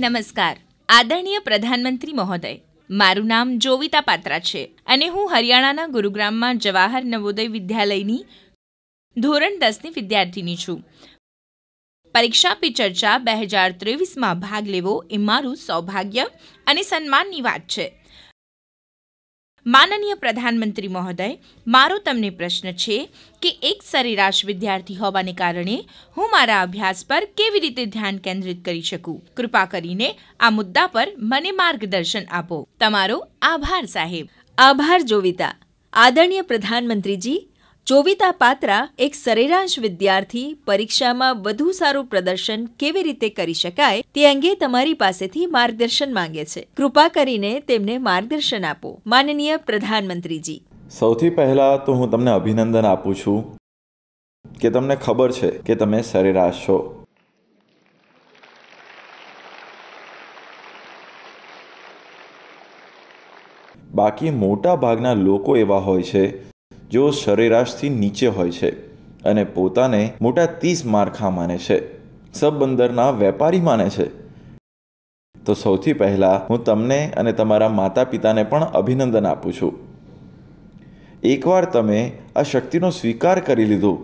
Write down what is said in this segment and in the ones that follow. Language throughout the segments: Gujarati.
નમસ્કાર આદરણીય પ્રધાનમંત્રી મહોદય મારું નામ જોવિતા પાત્રા છે અને હું હરિયાણાના ગુરુગ્રામમાં જવાહર નવોદય વિદ્યાલયની ધોરણ દસની વિદ્યાર્થીની છું પરીક્ષા પે ચર્ચા બે હજાર ત્રેવીસમાં ભાગ લેવો એ મારું સૌભાગ્ય અને સન્માનની વાત છે માનનીય પ્રધાનમંત્રી મહોદય મારો તમને પ્રશ્ન છે કે એક સરેરાશ વિદ્યાર્થી હોવાને કારણે હું મારા અભ્યાસ પર કેવી રીતે ધ્યાન કેન્દ્રિત કરી શકું કૃપા કરીને આ મુદ્દા પર મને માર્ગદર્શન આપો તમારો આભાર સાહેબ આભાર જોવિતા આદરણીય પ્રધાનમંત્રીજી જોવિતા પાત્રા એક સરેરાશ વિદ્યાર્થી પરીક્ષામાં વધુ સારું પ્રદર્શન કેવી રીતે કરી શકાય તે અંગે તમારી પાસેથી માર્ગદર્શન માંગે છે કૃપા કરીને તેમને માર્ગદર્શન આપો માનનીય પ્રધાનમંત્રીજી સૌથી પહેલા તો હું તમને અભિનંદન આપું છું કે તમને ખબર છે કે તમે સરેરાશ છો બાકી મોટા ભાગના લોકો એવા હોય છે જો સરેરાશથી નીચે હોય છે અને પોતાને મોટા તીસ મારખા માને છે સબબંદરના વેપારી માને છે તો સૌથી પહેલાં હું તમને અને તમારા માતા પિતાને પણ અભિનંદન આપું છું એકવાર તમે આ શક્તિનો સ્વીકાર કરી લીધો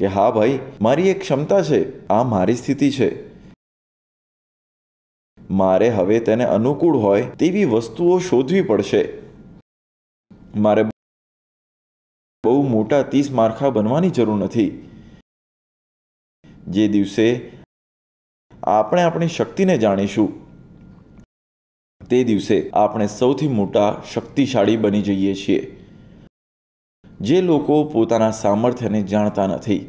કે હા ભાઈ મારી એક ક્ષમતા છે આ મારી સ્થિતિ છે મારે હવે તેને અનુકૂળ હોય તેવી વસ્તુઓ શોધવી પડશે મારે બહુ મોટા તીસ માળખા બનવાની જરૂર નથી જે દિવસે આપણે આપણી શક્તિને જાણીશું તે દિવસે આપણે સૌથી મોટા શક્તિશાળી બની જઈએ છીએ જે લોકો પોતાના સામર્થ્યને જાણતા નથી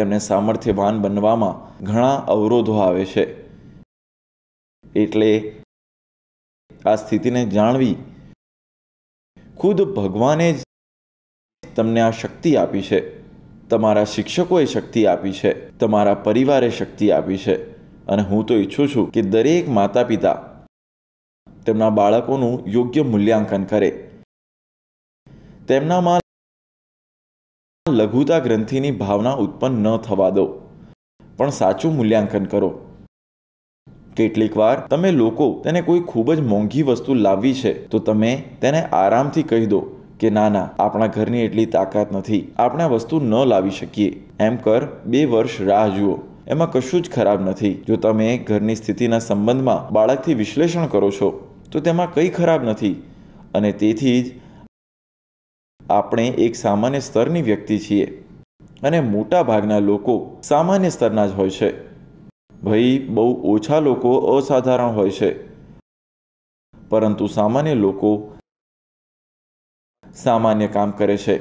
તેમને સામર્થ્યવાન બનવામાં ઘણા અવરોધો આવે છે એટલે આ સ્થિતિને જાણવી ખુદ ભગવાને જ તમને આ શક્તિ આપી છે તમારા શિક્ષકોએ શક્તિ આપી છે તમારા પરિવારે શક્તિ આપી છે અને હું તો ઈચ્છું છું કે દરેક માતા પિતા તેમના બાળકોનું યોગ્ય મૂલ્યાંકન કરે તેમનામાં લઘુતા ગ્રંથિની ભાવના ઉત્પન્ન ન થવા દો પણ સાચું મૂલ્યાંકન કરો કેટલીક વાર તમે લોકો તેને કોઈ ખૂબ જ મોંઘી વસ્તુ લાવવી છે તો તમે તેને આરામથી કહી દો કે ના ના આપણા ઘરની એટલી તાકાત નથી આપણે આ વસ્તુ ન લાવી શકીએ એમ કર બે વર્ષ રાહ જુઓ એમાં કશું જ ખરાબ નથી જો તમે ઘરની સ્થિતિના સંબંધમાં બાળકથી વિશ્લેષણ કરો છો તો તેમાં કંઈ ખરાબ નથી અને તેથી જ આપણે એક સામાન્ય સ્તરની વ્યક્તિ છીએ અને મોટા ભાગના લોકો સામાન્ય સ્તરના જ હોય છે ભાઈ બહુ ઓછા લોકો અસાધારણ હોય છે પરંતુ સામાન્ય લોકો સામાન્ય કામ કરે છે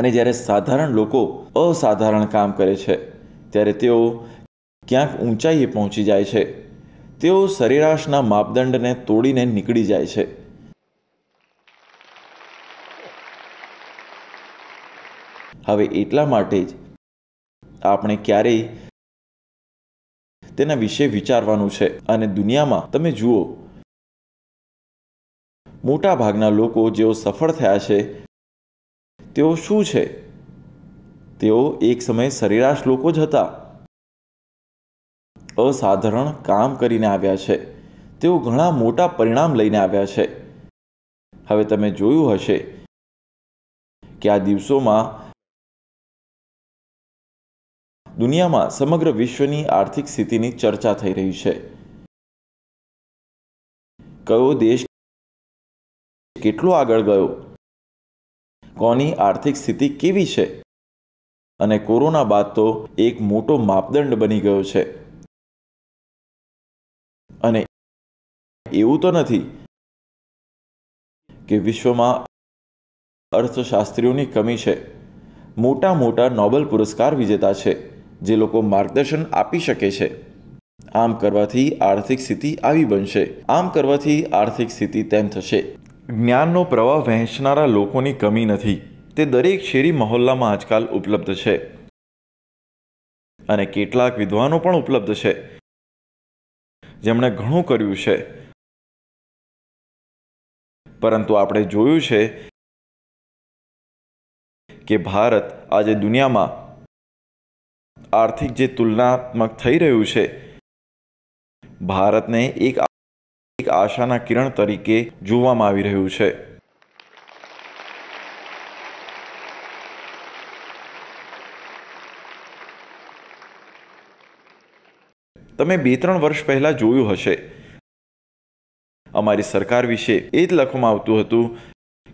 અને જ્યારે સાધારણ લોકો અસાધારણ કામ કરે છે ત્યારે તેઓ ક્યાંક ઊંચાઈએ પહોંચી જાય છે તેઓ સરેરાશના માપદંડને તોડીને નીકળી જાય છે હવે એટલા માટે જ આપણે ક્યારેય તેના વિશે વિચારવાનું છે અને દુનિયામાં તમે જુઓ મોટાભાગના લોકો જેઓ સફળ થયા છે તેઓ શું છે તેઓ એક સમયે સરેરાશ લોકો જ હતા અસાધારણ કામ કરીને આવ્યા છે તેઓ ઘણા મોટા પરિણામ લઈને આવ્યા છે હવે તમે જોયું હશે કે આ દિવસોમાં દુનિયામાં સમગ્ર વિશ્વની આર્થિક સ્થિતિની ચર્ચા થઈ રહી છે કયો દેશ કેટલો આગળ ગયો કોની આર્થિક સ્થિતિ કેવી છે અને કોરોના બાદ તો એક મોટો માપદંડ બની ગયો છે અને એવું તો નથી કે વિશ્વમાં અર્થશાસ્ત્રીઓની કમી છે મોટા મોટા નોબેલ પુરસ્કાર વિજેતા છે જે લોકો માર્ગદર્શન આપી શકે છે આમ કરવાથી આર્થિક સ્થિતિ આવી બનશે આમ કરવાથી આર્થિક સ્થિતિ તેમ થશે જ્ઞાનનો પ્રવાહ વહેંચનારા લોકોની કમી નથી તે દરેક શેરી મહોલ્લામાં આજકાલ ઉપલબ્ધ છે અને કેટલાક વિદ્વાનો પણ ઉપલબ્ધ છે જેમણે ઘણું કર્યું છે પરંતુ આપણે જોયું છે કે ભારત આજે દુનિયામાં આર્થિક જે તુલનાત્મક થઈ રહ્યું છે ભારતને એક આશાના કિરણ તરીકે જોવામાં આવી રહ્યું છે તમે બે ત્રણ વર્ષ પહેલાં જોયું હશે અમારી સરકાર વિશે એ જ લખવામાં આવતું હતું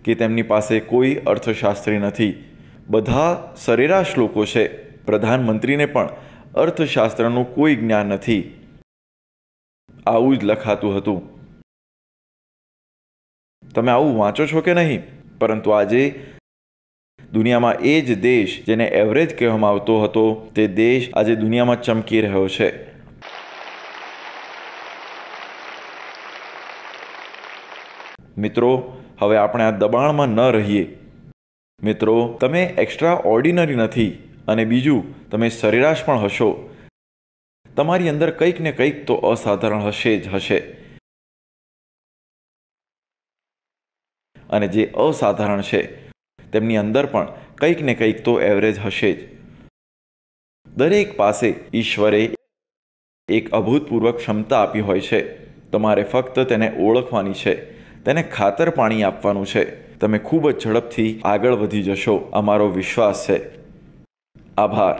કે તેમની પાસે કોઈ અર્થશાસ્ત્રી નથી બધા સરેરાશ લોકો છે પ્રધાનમંત્રીને પણ અર્થશાસ્ત્રનું કોઈ જ્ઞાન નથી આવું જ લખાતું હતું તમે આવું વાંચો છો કે નહીં પરંતુ આજે દુનિયામાં એ જ દેશ જેને એવરેજ કહેવામાં આવતો હતો તે દેશ આજે દુનિયામાં ચમકી રહ્યો છે મિત્રો હવે આપણે આ દબાણમાં ન રહીએ મિત્રો તમે એક્સ્ટ્રા ઓર્ડિનરી નથી અને બીજું તમે સરેરાશ પણ હશો તમારી અંદર કંઈક ને કંઈક તો અસાધારણ હશે જ હશે અને જે અસાધારણ છે તેમની અંદર પણ કંઈક ને કંઈક તો એવરેજ હશે જ દરેક પાસે ઈશ્વરે એક અભૂતપૂર્વ ક્ષમતા આપી હોય છે તમારે ફક્ત તેને ઓળખવાની છે તેને ખાતર પાણી આપવાનું છે તમે ખૂબ જ ઝડપથી આગળ વધી જશો અમારો વિશ્વાસ છે આભાર